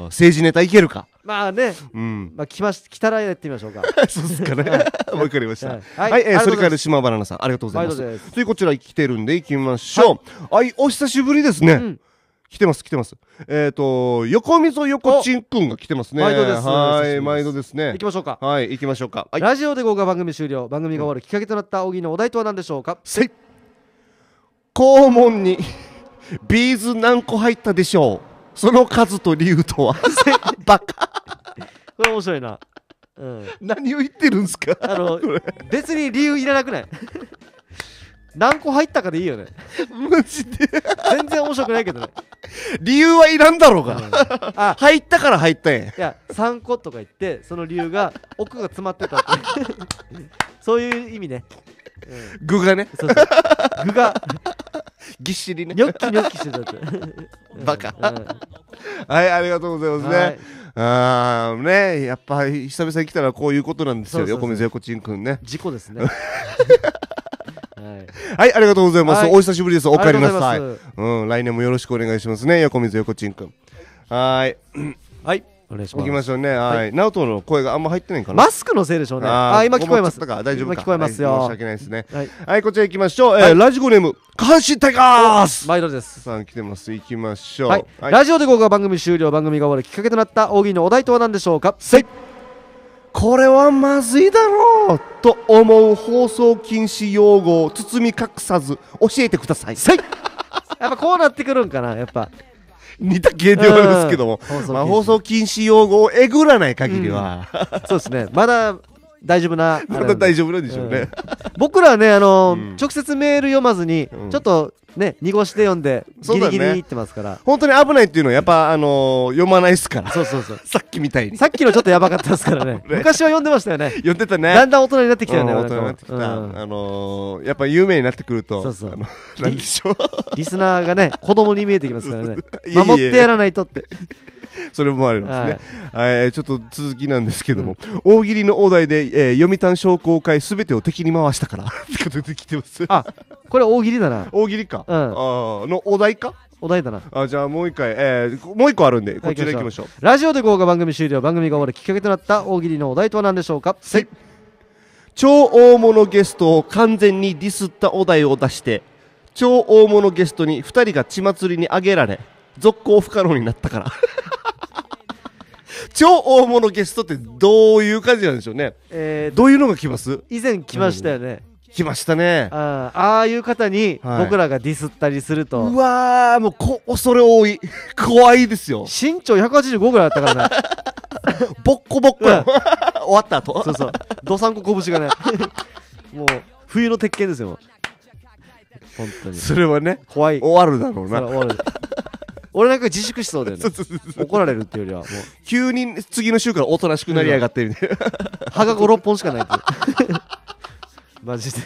政治ネタいけるか。まあね、うん、まあ、来まし、た、来たらやってみましょうか。(laughs) そうですかね。(laughs) わかりました。はい、はえそれから島原さん、ありがとうございます。とこちら来てるんで、行きましょう。はい、お久しぶりですね。来てます来てますえっ、ー、と横溝横ちんくんが来てますね毎度ですはい毎度ですね行きましょうかはい行きましょうか、はい、ラジオで豪華番組終了番組が終わるきっかけとなった小木のお題とは何でしょうかせい肛門に (laughs) ビーズ何個入ったでしょうその数と理由とは (laughs) バカこれ面白いな、うん、何を言ってるんですかあの別に理由いらなくない何個入ったかでいいよねマジで全然面白くないけどね理由はいらんだろうが、入ったから入ったんやいや3個とか言ってその理由が奥が詰まってたって (laughs) そういう意味ね、うん、具がねそうそう具がぎっしりねニョッキニョッキしてたってバカ、うん、はいありがとうございますね、はいあーねやっぱ久々に来たらこういうことなんですよ横溝横ちんくんね事故ですね (laughs) はい、ありがとうございます。お久しぶりです。お帰りなさい。うん、来年もよろしくお願いしますね。横水横ちんくん。はい。はい。お願いします。行きましょうね。はい。ナオトの声があんま入ってないかな。マスクのせいでしょうね。あ、今聞こえます。大丈夫聞こえますよ。申し訳ないですね。はい、こちら行きましょう。え、ラジオネーム、下半身タイガース毎度です。さん来てます。行きましょう。はい。ラジオでここが番組終了、番組が終わるきっかけとなった大喜利のお題とは何でしょうかせいこれはまずいだろうと思う放送禁止用語を包み隠さず教えてください。やっぱこうなってくるんかな、やっぱ。似た系ではあるんですけども、まあ、放送禁止用語をえぐらない限りは、うん、そうですねまだ大丈夫な (laughs) 大丈夫なんでしょうね、うん、僕らはねあの、うん、直接メール読まずに、ちょっとね濁して読んでギリギリいってますから、ね、本当に危ないっていうのはやっぱあのー、読まないですからそうそうそうさっきみたいにさっきのちょっとやばかったですからね (laughs) 昔は読んでましたよね読んでたねだんだん大人になってきたよね、大人になってきた、うん、あのー、やっぱ有名になってくるとそうそう何でしょうリスナーがね子供に見えてきますからね (laughs) 守ってやらないとって (laughs) それもあんですね、はい、えー、ちょっと続きなんですけども、うん、大喜利の大台で、えー、読谷商工会すべてを敵に回したから (laughs) ってことで来てますあこれ大喜利だな大喜利か、うん、あのお題かお題だなあじゃあもう一回、えー、もう一個あるんでこちらいきましょうラジオで豪華番組終了番組が終わるきっかけとなった大喜利のお題とは何でしょうかい超大物ゲストを完全にディスったお題を出して超大物ゲストに2人が血祭りにあげられ続行不可能になったから超大物ゲストってどういう感じなんでしょうね。えー、どういうのが来ます以前来ましたよね。うん、来ましたねああいう方に僕らがディスったりすると、はい、うわーもうこ恐れ多い (laughs) 怖いですよ身長185ぐらいだったからな (laughs) ボッコボッコや、うん、(laughs) 終わった後そうそうどさんこ拳がねもう冬の鉄拳ですよ本当にそれはね怖い終わるだろうな終わる俺なんか自粛しそうだよね怒られるっていうよりはもう急に次の週からおとなしくなりやがってみたいな歯が56本しかないって (laughs) マジで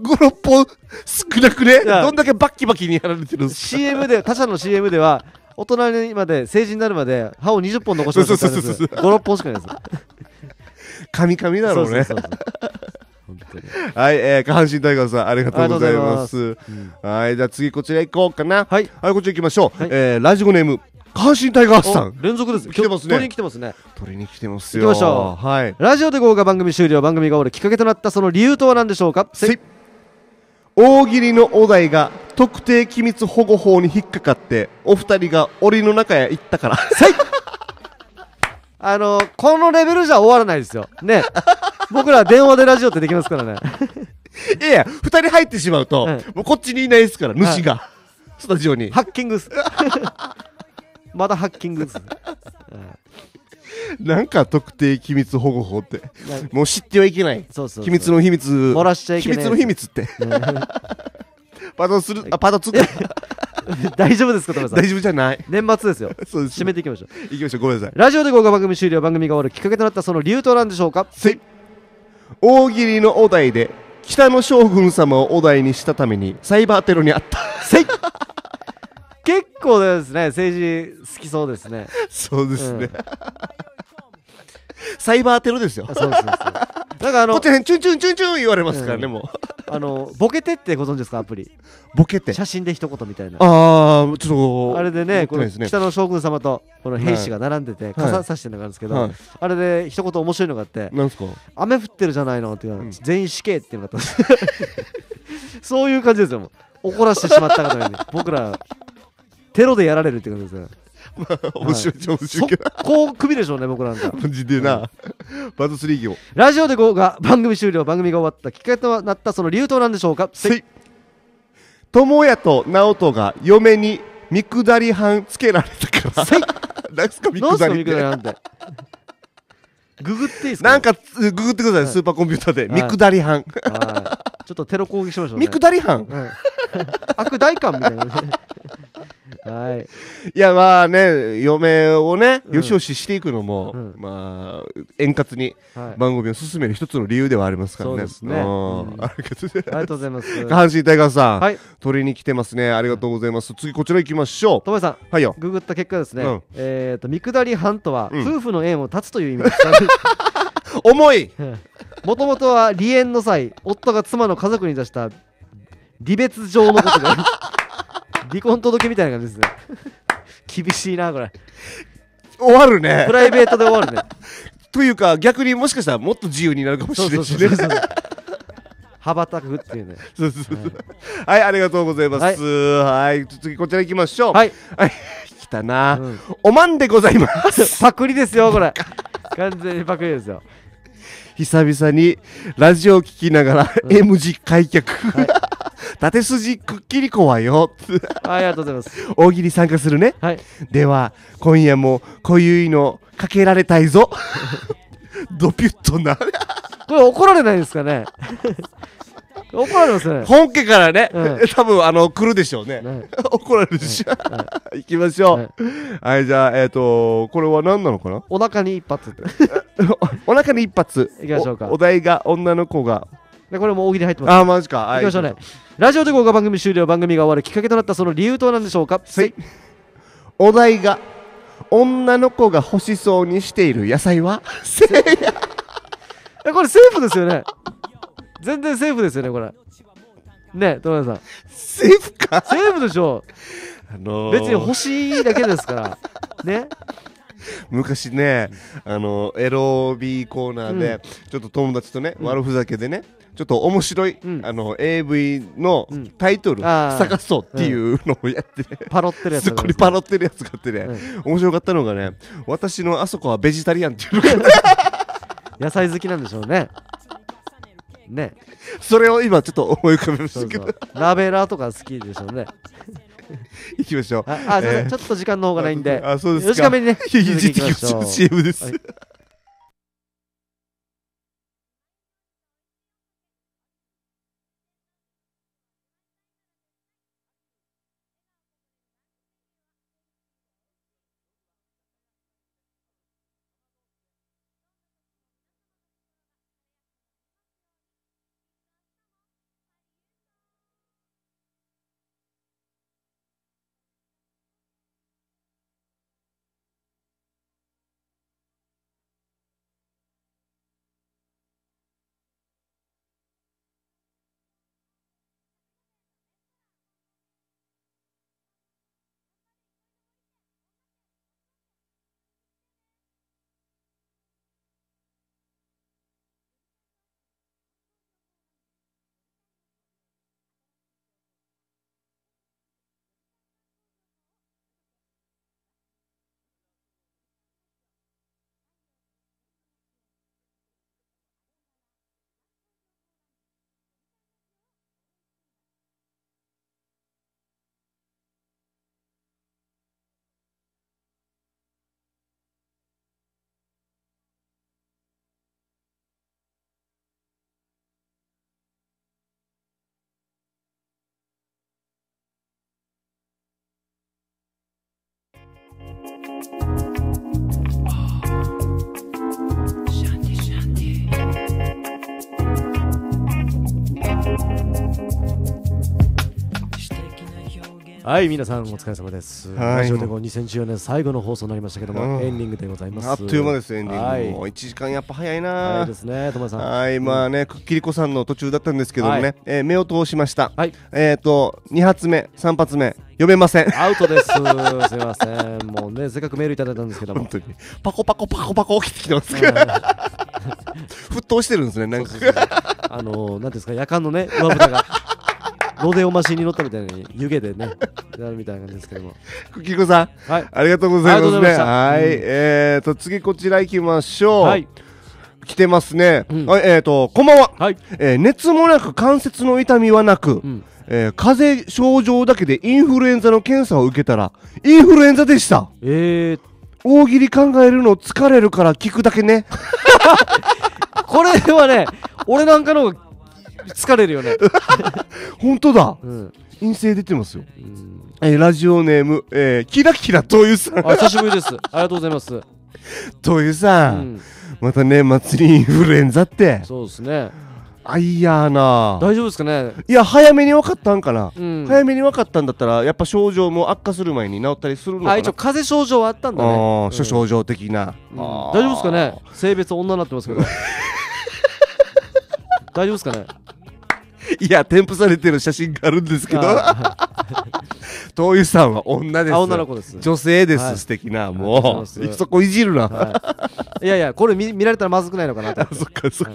56本少なくねどんだけバッキバキにやられてるんですか CM で他社の CM では大人にまで成人になるまで歯を20本残してるんです56本しかないですかミだろうね (laughs) はい、えー、下半身タイガーさん、ありがとうございます。はい、じゃあ次こちら行こうかな。はい。はい、こちら行きましょう。はい、えー、ラジオネーム、関心タイガースさん連続です来てますね取りに来てますね取りに来てますよ行きましょうはいラジオで豪華番組終了番組が終わるきっかけとなったその理由とは何でしょうか大喜利のお題が特定機密保護法に引っかかってお二人が檻の中へ行ったからあのこのレベルじゃ終わらないですよ。ね。(laughs) 僕ら電話でラジオってできますからね。いやいや、2人入ってしまうと、もうこっちにいないですから、主が、スタジオに。ハッキングっす。(laughs) まだハッキングっす。なんか特定機密保護法って、もう知ってはいけない、そうそうそう。秘密の秘密、漏らしちゃいけ秘ない密の秘密って。パトするあパト2か大丈夫ですか、田村さん。大丈夫じゃない。年末ですよ。(laughs) そうです締めていきましょう。いきましょう、ごめんなさい。ラジオで豪華番組終了、番組が終わるきっかけとなったその理由とは何でしょうかせ大喜利のお題で、北の将軍様をお題にしたために、サイバーテロにあった。せい結構ですね、政治好きそうですね。(laughs) そうですね。サイバーテロですよ。そうそうそう。なんかあのこっちへんチュンチュンチュンチュン言われますからね、うん、もう。あのボケてってご存知ですかアプリ。ボケて。写真で一言みたいな。ああちょっと。あれでね、ねこの北の将軍様とこの兵士が並んでて、はい、傘さしてるのがあるんですけど、はい、あれで一言面白いのがあって。なんすか。雨降ってるじゃないのっていうの、うん、全員死刑っていうのがあったんです。(laughs) そういう感じですよ。怒らせてしまったかたいに僕らテロでやられるってことですよ。(laughs) 面白いっちゃ面白いけど。(laughs) こう首でしょうね、僕なんか。でな。バズ3行。ラジオで5が番組終了、番組が終わったきっかけとなったその理由となんでしょうかせい。智也と直人が嫁に見下り半つけられたから。せい。(laughs) 何すか見下り半って。ググっていいですかなんかググってください、はい、スーパーコンピューターで、はい、見下り班、はい、ちょっとテロ攻撃しましょう、ね、見下り班、はい、悪大官みたいな (laughs) はい、いやまあね嫁をね、うん、よしよししていくのも、うん、まあ円滑に番組を進める一つの理由ではありますからね。ねうん、ありがとうございます。下半身大河さん、はい、取りに来てますね。ありがとうございます。次こちら行きましょう。戸張さん、はいよ。ググった結果ですね。えっ、ー、と三下り半とは、夫婦の縁を断つという意味です。(laughs) 重い。もともとは離縁の際、夫が妻の家族に出した離別状のことで。す (laughs) 離婚届みたいな感じですね (laughs) 厳しいなこれ終わるねプライベートで終わるね (laughs) というか逆にもしかしたらもっと自由になるかもしれないしね羽ばたくっていうね。そうそうそうはい、はい、ありがとうございます。はい、い、次こちら行きましょう。はい。はい、来たな、うん、おまんでございます。(laughs) パクリですよ、これ。完全にパクリですよ。久々にラジオを聴きながら、M 字開脚、はい、(laughs) 縦筋くっきり怖いよありがとうございます大喜利参加するね、はい、では今夜もこういうのかけられたいぞ (laughs) ドピュッとなこれ怒られないですかね (laughs) 怒られます本家からね、(laughs) 多分あの来るでしょうね怒られるでしょ、はい (laughs) 行きましょうはいじゃあえっ、とこれは何なのかなお腹に一発 (laughs) お腹に一発いきましょうかお題が女の子がでこれも大喜利入ってます、ね、あマジか、はい、きましょうねラジオで動画番組終了番組が終わるきっかけとなったその理由とは何でしょうかはいお題が女の子が欲しそうにしている野菜はせいやこれセーフですよね全然セーフですよねこれね友田さんセーフかセーフでしょ、あのー、別にいだけですからね昔ねあのエロビーコーナーで、ちょっと友達とね、悪ふざけでねちょっと面白い、あの AV のタイトル探そうっていうのをやってね、パロってるやつすっごいパロってるやつがあってね、面白かったのがね私のあそこはベジタリアンっていうのが、(laughs) 野菜好きなんでしょうねねそれを今ちょっと思い浮かべましたけどラベラーとか好きでしょうねい (laughs) きましょうああ、えー、ちょっと時間の方がないんであそうですか短めにね (laughs) 引き続きいきましょう CM です Thank you. はい皆さんお疲れ様ですラジオでこ2014年最後の放送になりましたけども、うん、エンディングでございますあっという間ですエンディング、はもう1時間やっぱ早いな早いですね友さんはいまあねくっきりこさんの途中だったんですけどもね、はい、えー、目を通しました、はい、えっ、ー、と2発目3発目読めませんアウトですすいませんもうねせっかくメールいただいたんですけども本当にパコパコパコパコ起きてきてます (laughs) 沸騰してるんですねなんかあのー、なんですか夜間のね上蓋がロデオマシンに乗ったみたいに湯気でねやるみたいなんですけどもクキコさん、はい、ありがとうございますねはい、うん、えーと次こちら行きましょう、はい来てますね、うん、えっ、ー、とこんばんは、はいえー、熱もなく関節の痛みはなく、うんえー、風邪症状だけでインフルエンザの検査を受けたらインフルエンザでしたえー、大喜利考えるの疲れるから聞くだけね (laughs) これはね俺なんかの疲れるよね (laughs) 本当だ、陰性出てますよ、えラジオネーム、えキラキラというさんあ久しぶりですありがとうございますというさ、ん、またね祭りインフルエンザってそうですねあいやな大丈夫ですかねいや早めに分かったんかな、うん、早めに分かったんだったらやっぱ症状も悪化する前に治ったりするのかな一応風邪症状はあったんだね諸、う症状的な、大丈夫ですかね性別女になってますけど (laughs) 大丈夫ですかねいや、添付されてる写真があるんですけど、東湯さんは女です。女の子です。女性です、素敵な、もう。そこいじるな。い、やいや、これ見見られたらまずくないのかなと。(laughs) そっかそっか。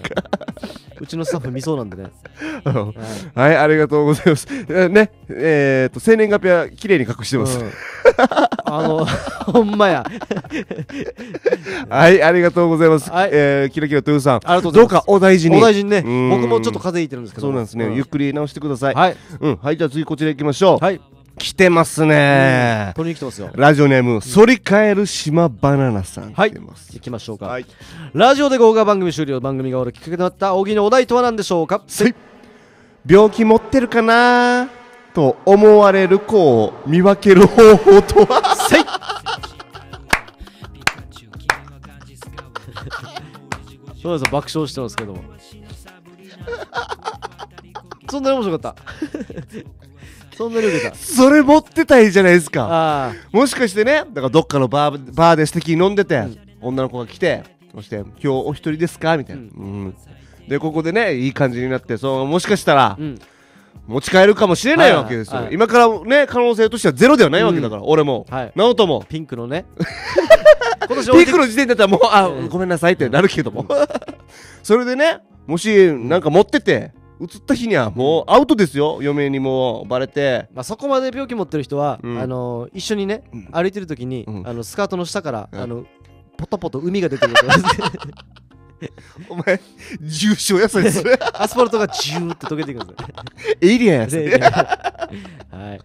うちのスタッフ見そうなんでね。はい、ありがとうございます。ね、えっ、と、生年月日は綺麗に隠してます。うん、あの、(laughs) ほんまや。はい、ありがとうございます。はい、えー、キラキラトゥーさん。ありがとうございます。どうかお大事に。お大事にね。僕もちょっと風邪ひいてるんですけど。そうなんですね。ゆっくり直してください。はい。うん、はい、じゃあ次こちら行きましょう。はい。来てますね、取りに来てますよ。ラジオネーム、反り返る島バナナさん。はい。行きましょうか。はい、ラジオで豪華番組終了、番組が終わるきっかけとなった小木のお題とは何でしょうか病気持ってるかなと思われる子を見分ける方法とはせいそうです爆笑してますけども (laughs) そんなに面白かったそんなルーそれ持ってたいじゃないですかもしかしてねだからどっかのバーバーで素敵に飲んでて、うん、女の子が来てそして「今日お一人ですか?」みたいな、うん、でここでねいい感じになってそうもしかしたら、持ち帰るかもしれないわけですよ、はいはいはい、今からね可能性としてはゼロではないわけだから、うん、俺も、はい、直人もピンクのね (laughs) ピンクの時点だったらもうあ、ごめんなさいってなるけどもそれでねもしなんか持ってて、移った日にはもうアウトですよ嫁にもうバレてまあ、そこまで病気持ってる人は、うんあの一緒にね、うん歩いてる時に、うんあのスカートの下から、うんあのポトポト海が出てる (laughs) お前重症やそれアスファルトがジューって溶けていくんですよエイリアンやそれはい、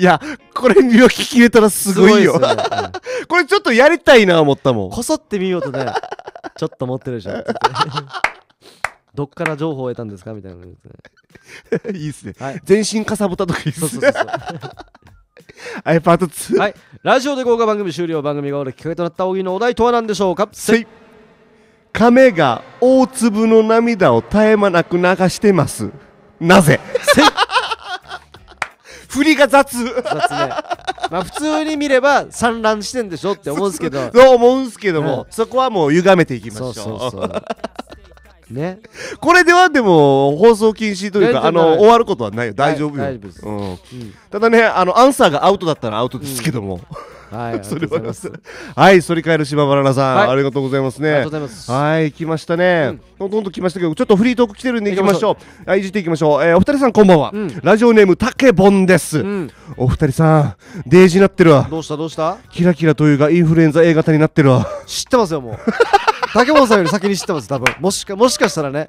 いやこれ見分け切れたらすごいよね (laughs) これちょっとやりたいな思ったもんこそってみようとねちょっと持ってるでしょどっから情報を得たんですかみたいなね。(laughs) いいっすね、はい全身かさぶたとかいいっすね (laughs) はいパート2はい、ラジオで豪華番組終了番組が終わるきっかけとなった大喜利のお題とは何でしょうかせい亀が大粒の涙を絶え間なく流してますなぜ (laughs) 振りが雑雑ねまあ普通に見れば産卵してんでしょって思うんですけどそう思うんですけども、そこはもう歪めていきましょうそうそうそうねこれではでも放送禁止というかあの終わることはないよ大丈夫よ、うん、うん、ただねあのアンサーがアウトだったらアウトですけども、うんはい、(laughs) それははい、反り返る島原さん、ありがとうございますね。はい、来ましたね。ほとん、ど来ましたけど、ちょっとフリートーク来てるんで行きましょう。はい、いじっていきましょう。えお二人さんこんばんは。ラジオネームたけぼんです。お二人さん、デージなってるわ。どうしたどうした？キラキラというか、インフルエンザ A 型になってるわ。知ってますよもう。竹 (laughs) 本さんより先に知ってます多分もしかもしかしたらね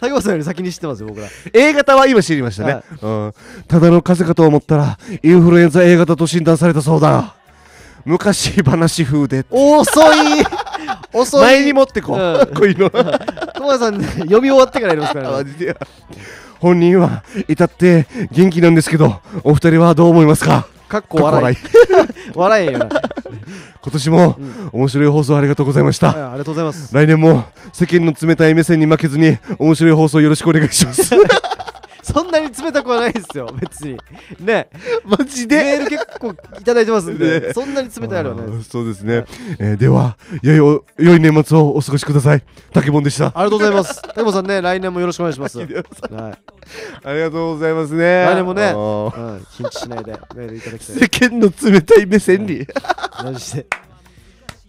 竹本 (laughs) さんより先に知ってますよ僕ら A 型は今知りましたね、はい、うん、ただの風邪かと思ったらインフルエンザ A 型と診断されたそうだ昔話風で遅い遅い前に持ってこう、うん、こういうの友さん、読み終わってからやりますからね本人は至って元気なんですけどお二人はどう思いますかかっこ笑い (laughs) 笑えよ今年も面白い放送ありがとうございました、ありがとうございます来年も世間の冷たい目線に負けずに面白い放送よろしくお願いしますそんなに冷たくはないですよ別にねマジでメール結構いただいてますんで、ねそんなに冷たいあるわね。そうですね、えーでは良いお良い年末をお過ごしください竹本でしたありがとうございます竹本さんね来年もよろしくお願いします、はい、ありがとうございますね来年もね、うん、ー緊張しないでメールいただきたい世間の冷たい目線に、マジで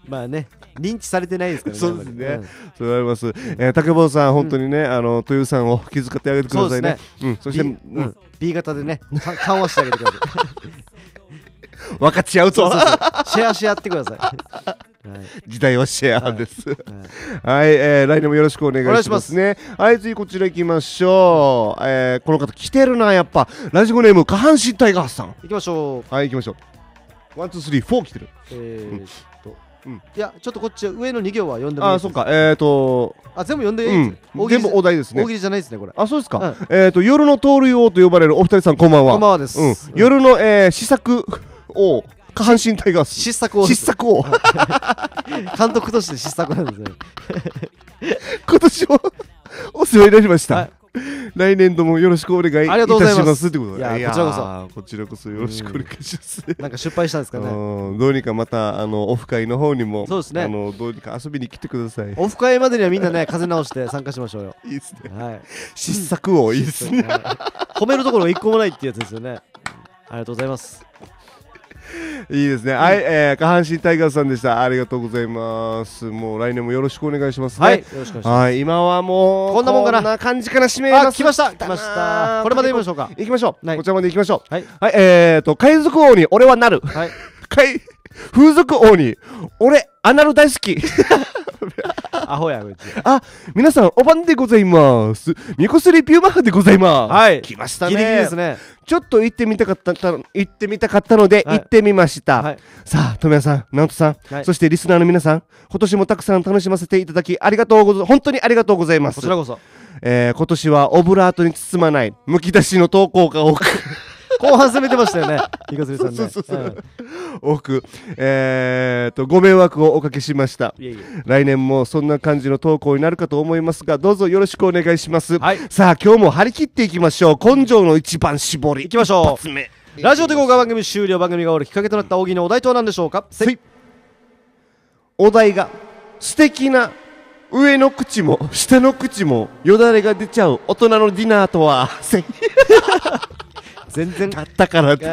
まあね認知されてないですからね。そうですね。うん、そうあります。えー、竹坊さん、本当にね、あの、豊さんを気遣ってあげてくださいね。うねうん、そして、B, うん、B 型でね、緩和してあげてください。(laughs) 分かち合うとシェアし合ってくださいはい、時代はシェアですはい、はい、えー、来年もよろしくお願いしますねはい次こちら行きましょう、えー、この方来てるなやっぱラジオネーム下半身タイガースさん行きましょうはい行きましょうワンツースリーフォー来てる、えー、うんうん、いやちょっとこっち上の2行は読んでもいいあそっかえっ、ー、とあ全部読んでいい、うん、全部お題ですね大喜利じゃないですねこれあそうですか、うん、えっ、ー、と夜の盗塁王と呼ばれるお二人さんこんばんはこんばんはです、うん、夜の、えー、試作王下半身タイガース失策王失策王 (laughs) 監督として失策なんですね (laughs) 今年もお世話いたしました、来年度もよろしくお願いいたしますってことだいやこちらこそこちらこそよろしくお願いします、なんか失敗したんですかね (laughs) どうにかまたあのオフ会の方にもそうですねあのどうにか遊びに来てくださいオフ会までにはみんなね風直して参加しましょうよ (laughs) いいですね、はい、失策をいいですね、褒めるところ一個もないってやつですよねありがとうございますいいですね。はい、えー、下半身タイガーさんでした。ありがとうございます。もう来年もよろしくお願いします、ね、はい、よろしくお願いします。はい、今はもうこんなもんかな。こんな感じから締めます。来ました。来ました。これまでいきましょうか。いきましょう。はい、こちらまでいきましょう。はい、はい、えーと海賊王に俺はなる。はい。(laughs) 海風俗王に俺アナル大好き。(laughs) アホやこいつあ皆さんおばんでございますみこすりピューマハでございますはい来ましたねギリギリですねちょっと行ってみたかった行ってみたかったので、行ってみました、はい、さあ富谷さん直人さん、はい、そしてリスナーの皆さん今年もたくさん楽しませていただきありがとうござ本当にありがとうございますこちらこそえー、今年はオブラートに包まないむき出しの投稿が多く後半攻めてましたよね、イカズさんね。多く、えー、とご迷惑をおかけしました来年もそんな感じの投稿になるかと思いますがどうぞよろしくお願いします、はい、さあ今日も張り切っていきましょう根性の一番絞りいきましょうラジオで豪華番組終了番組が終わるきっかけとなった大利のお題とは何でしょうかお題が素敵な上の口も下の口もよだれが出ちゃう大人のディナーとはせ (laughs) 全然買ったからって (laughs)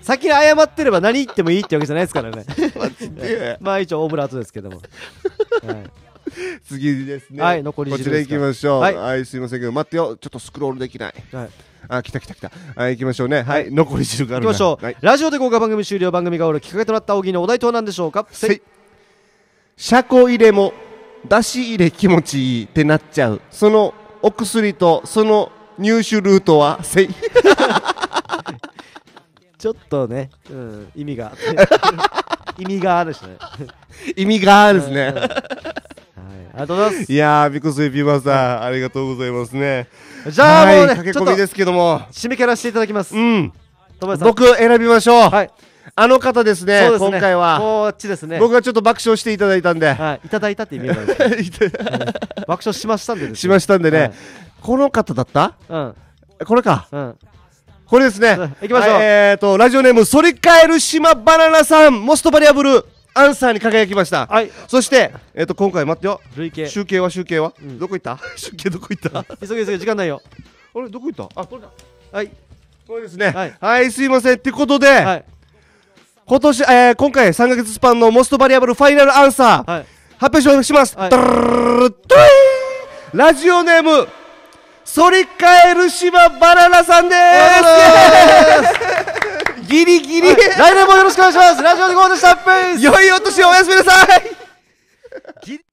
先に謝ってれば何言ってもいいってわけじゃないですからね (laughs) まあ一応オブラートですけども、はい、次ですねはい残りこちらいきましょう、はい、すいませんけど待ってよちょっとスクロールできない、はいあ、来た来た来た。はい、行きましょうね。はい、残り汁がいきましょう。ラジオで豪華番組終了、番組がおるきっかけとなった荻のお題とは何でしょうかせい。車庫入れも、出し入れ気持ちいいってなっちゃう。そのお薬と、その入手ルートはせい (laughs) ちょっとね、うん、意味が (laughs) 意味があるしね (laughs) 意味があるですね、はい、ありがとうございますいやービクスイピーマスター、ありがとうございますねじゃあもうね、駆け込みですけども締め切らせていただきますうん僕選びましょうはいあの方ですね、すね今回は。こっちですね。僕がちょっと爆笑していただいたんで。はい、いただいたって意味なんです爆笑しましたんで、ね、しましたんでね、はい、この方だったうんこれかうんこれですね、行きましょうえっとラジオネーム反り返る島バナナさんモストバリアブルアンサーに輝きましたはいそして、えっと今回待ってよ累計集計は集計は、んどこ行った (laughs) 集計どこ行った急げ急げ、時間ないよあれどこ行ったあこれだはいこれですねははいすいませんってことで、今年、えー今回3ヶ月スパンのモストバリアブルファイナルアンサー、はい発表します、ラジオネーム反り返る島バナナさんですギリギリ、はい、来年もよろしくお願いしますラジオでゴーでしたペース良いお年をおやすみなさい